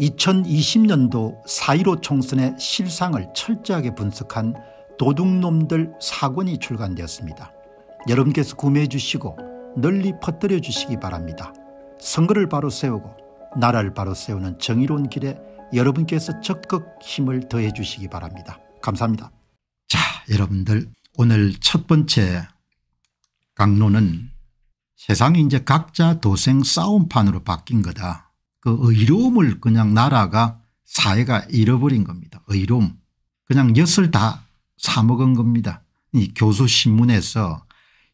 2020년도 4.15 총선의 실상을 철저하게 분석한 도둑놈들 사권이 출간되었습니다. 여러분께서 구매해 주시고 널리 퍼뜨려 주시기 바랍니다. 선거를 바로 세우고 나라를 바로 세우는 정의로운 길에 여러분께서 적극 힘을 더해 주시기 바랍니다. 감사합니다. 자 여러분들 오늘 첫 번째 강론은 세상이 이제 각자 도생 싸움판으로 바뀐 거다. 그 의로움을 그냥 나라가 사회가 잃어버린 겁니다. 의로움. 그냥 엿을 다 사먹은 겁니다. 이 교수신문에서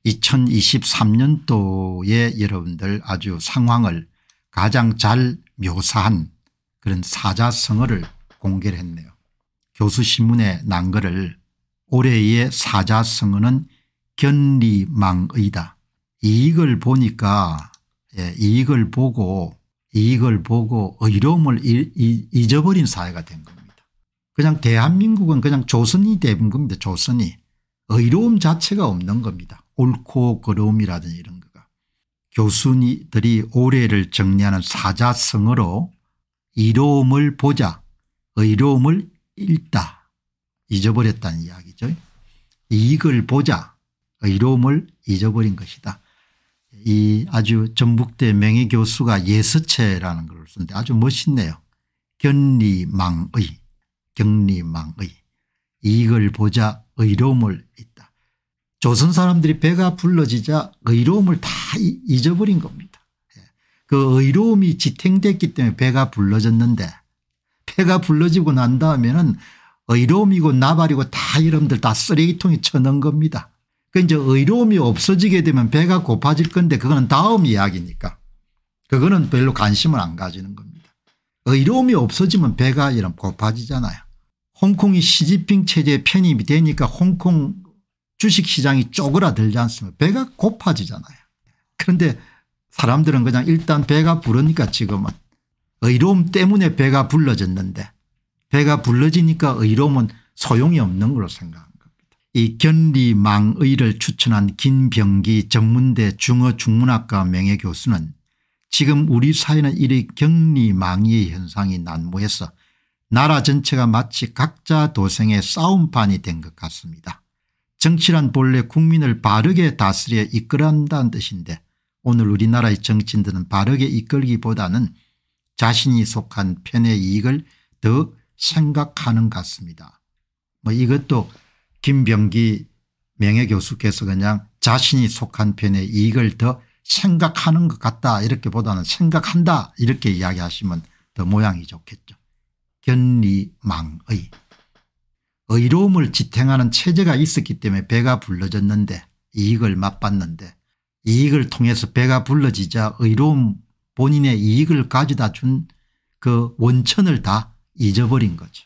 2023년도에 여러분들 아주 상황을 가장 잘 묘사한 그런 사자성어를 공개를 했네요. 교수신문에 난 거를 올해의 사자성어는 견리망의다. 이익을 보니까 예, 이익을 보고 이익을 보고 어려움을 잊어버린 사회가 된 겁니다. 그냥 대한민국은 그냥 조선이 된 겁니다. 조선이. 어려움 자체가 없는 겁니다. 옳고 그름이라든지 이런 거가. 교수들이 올해를 정리하는 사자성어로 이로움을 보자 의로움을 잃다 잊어버렸다는 이야기죠. 이익을 보자 의로움을 잊어버린 것이다. 이 아주 전북대 명예교수가 예서체라는 걸 쓰는데 아주 멋있네요. 견리망의 경리망의 이익을 보자 의로움을 있다. 조선 사람들이 배가 불러지자 의로움을 다 잊어버린 겁니다. 예. 그 의로움이 지탱됐기 때문에 배가 불러졌는데 배가 불러지고 난 다음에는 의로움이고 나발이고 다 여러분들 다 쓰레기통에 쳐넣은 겁니다. 그 이제 의로움이 없어지게 되면 배가 고파질 건데 그거는 다음 이야기니까 그거는 별로 관심을 안 가지는 겁니다. 의로움이 없어지면 배가 이런 고파지잖아요. 홍콩이 시진핑 체제에 편입이 되니까 홍콩 주식시장이 쪼그라들지 않습니까 배가 고파지잖아요. 그런데 사람들은 그냥 일단 배가 부르니까 지금은 의로움 때문에 배가 불러졌는데 배가 불러지니까 의로움은 소용이 없는 걸로 생각합니다. 이 견리망의를 추천한 김병기 전문대 중어중문학과 명예교수는 지금 우리 사회는 이리 격리망의 현상이 난무해서 나라 전체가 마치 각자 도생의 싸움판이 된 것 같습니다. 정치란 본래 국민을 바르게 다스려 이끌한다는 어 뜻인데 오늘 우리나라의 정치인들은 바르게 이끌기보다는 자신이 속한 편의 이익을 더 생각하는 것 같습니다. 뭐 이것도 김병기 명예교수께서 그냥 자신이 속한 편의 이익을 더 생각하는 것 같다 이렇게 보다는 생각한다 이렇게 이야기하시면 더 모양이 좋겠죠. 견리망의 의로움을 지탱하는 체제가 있었기 때문에 배가 불러졌는데 이익을 맛봤는데 이익을 통해서 배가 불러지자 의로움 본인의 이익을 가져다 준 그 원천을 다 잊어버린 거죠.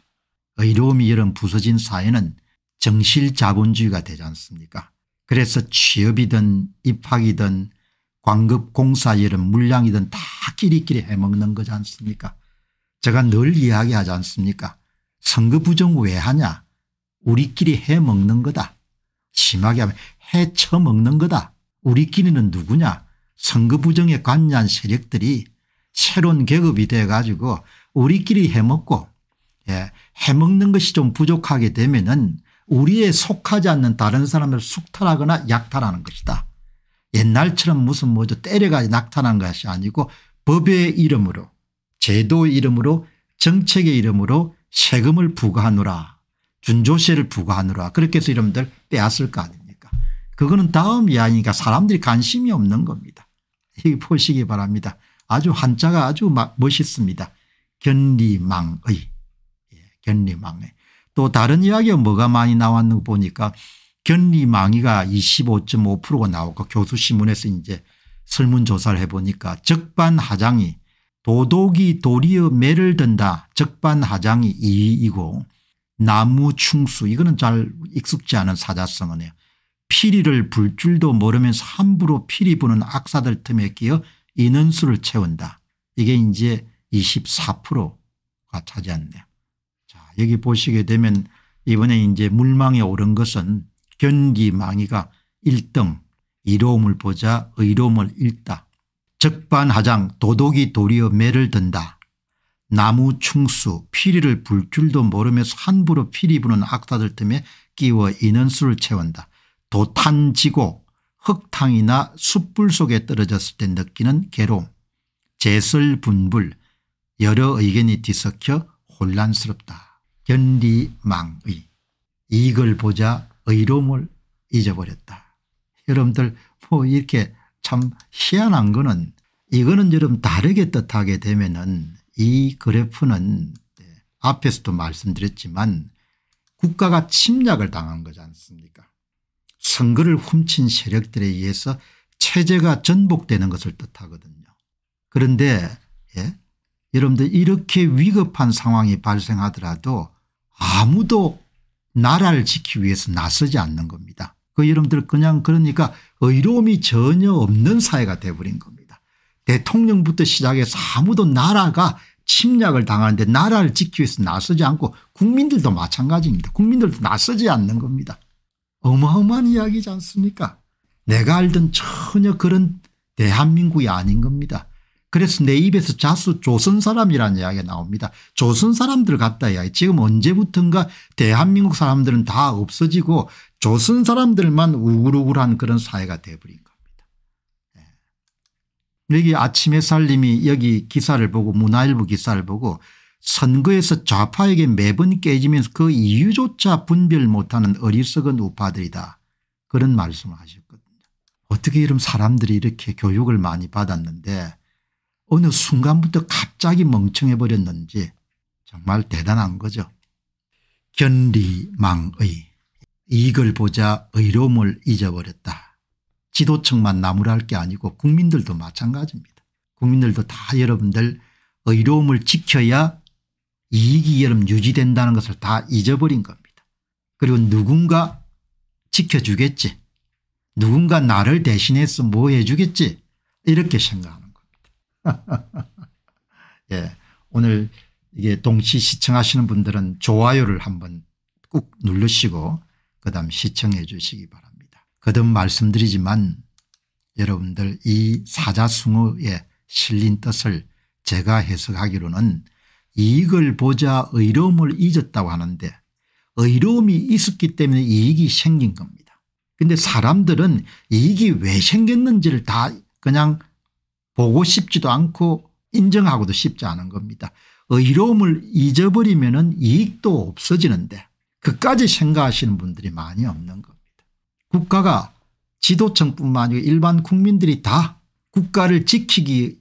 의로움이 이런 부서진 사회는 정실 자본주의가 되지 않습니까 그래서 취업이든 입학이든 광급 공사일은 물량이든 다 끼리끼리 해먹는 거지 않습니까 제가 늘 이야기하지 않습니까 선거 부정 왜 하냐 우리끼리 해먹는 거다 심하게 하면 해쳐먹는 거다 우리끼리는 누구냐 선거 부정에 관여한 세력들이 새로운 계급이 돼 가지고 우리끼리 해먹고 예, 해먹는 것이 좀 부족하게 되면은 우리에 속하지 않는 다른 사람을 숙탈하거나 약탈하는 것이다. 옛날처럼 무슨 뭐죠 때려가지 낙탄한 것이 아니고 법의 이름으로 제도의 이름으로 정책의 이름으로 세금을 부과하노라 준조세를 부과하노라 그렇게 해서 이름들 빼앗을 거 아닙니까 그거는 다음 이야기니까 사람들이 관심이 없는 겁니다. 이 보시기 바랍니다. 아주 한자가 아주 멋있습니다. 견리망의 예, 견리망의 또 다른 이야기가 뭐가 많이 나왔는 거 보니까 견리망이가 25.5%가 나오고 교수신문에서 이제 설문조사를 해보니까 적반하장이 도독이 도리어 매를 든다 적반하장이 이이고 나무충수 이거는 잘 익숙지 않은 사자성어네요. 피리를 불 줄도 모르면서 함부로 피리 부는 악사들 틈에 끼어 인원수를 채운다. 이게 이제 24%가 차지한대요. 여기 보시게 되면 이번에 이제 물망에 오른 것은 견기망이가 1등 이로움을 보자 의로움을 잃다. 적반하장 도독이 도리어 매를 든다. 나무 충수 피리를 불 줄도 모르면서 함부로 피리 부는 악사들 틈에 끼워 인원수를 채운다. 도탄지고 흙탕이나 숯불 속에 떨어졌을 때 느끼는 괴로움 재설분불 여러 의견이 뒤섞여 혼란스럽다. 견리망의 이걸 보자 의로움을 잊어버렸다. 여러분들 뭐 이렇게 참 희한한 거는 이거는 여러분 다르게 뜻하게 되면은 이 그래프는 네, 앞에서도 말씀드렸지만 국가가 침략을 당한 거지 않습니까 선거를 훔친 세력들에 의해서 체제가 전복되는 것을 뜻하거든요. 그런데 예? 여러분들 이렇게 위급한 상황이 발생하더라도 아무도 나라를 지키기 위해서 나서지 않는 겁니다. 그 여러분들 그냥 그러니까 의로움이 전혀 없는 사회가 돼버린 겁니다. 대통령부터 시작해서 아무도 나라가 침략을 당하는데 나라를 지키기 위해서 나서지 않고 국민들도 마찬가지입니다. 국민들도 나서지 않는 겁니다. 어마어마한 이야기지 않습니까 내가 알던 전혀 그런 대한민국이 아닌 겁니다. 그래서 내 입에서 자수 조선 사람이라는 이야기가 나옵니다. 조선 사람들 같다 이야기. 지금 언제부턴가 대한민국 사람들은 다 없어지고 조선 사람들만 우글우글한 그런 사회가 돼버린 겁니다. 예. 여기 아침 햇살님이 여기 기사를 보고 문화일보 기사를 보고 선거에서 좌파에게 매번 깨지면서 그 이유조차 분별 못하는 어리석은 우파들이다. 그런 말씀을 하셨거든요. 어떻게 이런 사람들이 이렇게 교육을 많이 받았는데 어느 순간부터 갑자기 멍청해버렸는지 정말 대단한 거죠. 견리망의 이익을 보자 의로움을 잊어버렸다. 지도층만 나무랄 게 아니고 국민들도 마찬가지입니다. 국민들도 다 여러분들 의로움을 지켜야 이익이 여러분 유지된다는 것을 다 잊어버린 겁니다. 그리고 누군가 지켜주겠지. 누군가 나를 대신해서 뭐 해주겠지. 이렇게 생각합니다. 예. 오늘 이게 동시 시청하시는 분들은 좋아요를 한번 꾹 누르시고 그다음 시청해 주시기 바랍니다. 거듭 말씀드리지만 여러분들 이 사자숭어의 실린 뜻을 제가 해석하기로는 이익을 보자 의로움을 잊었다고 하는데 의로움이 있었기 때문에 이익이 생긴 겁니다. 근데 사람들은 이익이 왜 생겼는지를 다 그냥 보고 싶지도 않고 인정하고도 싶지 않은 겁니다. 의로움을 잊어버리면 이익도 없어지는데 그까지 생각하시는 분들이 많이 없는 겁니다. 국가가 지도층뿐만 아니고 일반 국민들이 다 국가를 지키기야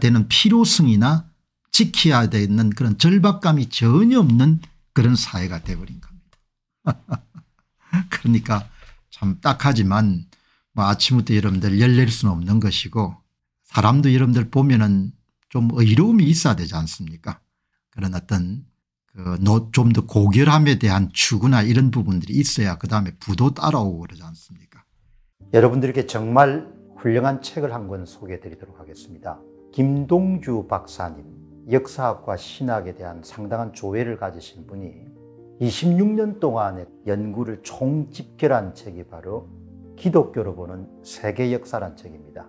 되는 필요성이나 지켜야 되는 그런 절박감이 전혀 없는 그런 사회가 되버린 겁니다. 그러니까 참 딱하지만 뭐 아침부터 여러분들 열낼 수는 없는 것이고 사람도 여러분들 보면은 좀 의로움이 있어야 되지 않습니까 그런 어떤 그좀더 고결함에 대한 추구나 이런 부분들이 있어야 그다음에 부도 따라오고 그러지 않습니까 여러분들께 정말 훌륭한 책을 한 권 소개해 드리도록 하겠습니다. 김동주 박사님 역사학과 신학에 대한 상당한 조회를 가지신 분이 26년 동안의 연구를 총집결한 책이 바로 기독교로 보는 세계 역사란 책입니다.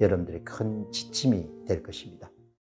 여러분들의 큰 지침이 될 것입니다.